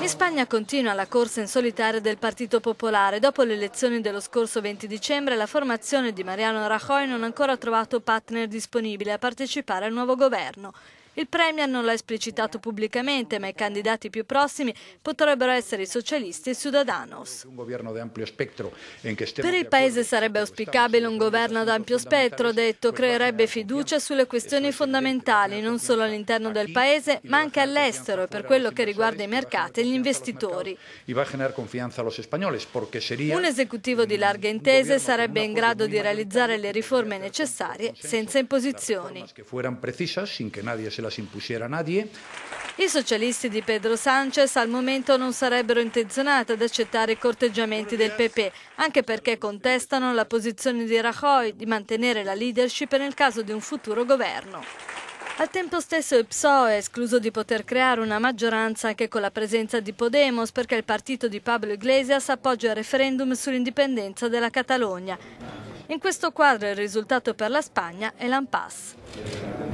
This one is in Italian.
In Spagna continua la corsa in solitaria del Partito Popolare. Dopo le elezioni dello scorso 20 dicembre la formazione di Mariano Rajoy non ha ancora trovato partner disponibile a partecipare al nuovo governo. Il Premier non l'ha esplicitato pubblicamente, ma i candidati più prossimi potrebbero essere i socialisti e i Ciudadanos. Per il Paese sarebbe auspicabile un governo ad ampio spettro, detto, creerebbe fiducia sulle questioni fondamentali, non solo all'interno del Paese, ma anche all'estero e per quello che riguarda i mercati e gli investitori. Un esecutivo di larghe intese sarebbe in grado di realizzare le riforme necessarie senza imposizioni la las impusiera nadie. I socialisti di Pedro Sanchez al momento non sarebbero intenzionati ad accettare i corteggiamenti del PP, anche perché contestano la posizione di Rajoy di mantenere la leadership nel caso di un futuro governo. Al tempo stesso il PSOE è escluso di poter creare una maggioranza anche con la presenza di Podemos perché il partito di Pablo Iglesias appoggia il referendum sull'indipendenza della Catalogna. In questo quadro il risultato per la Spagna è l'Ampass.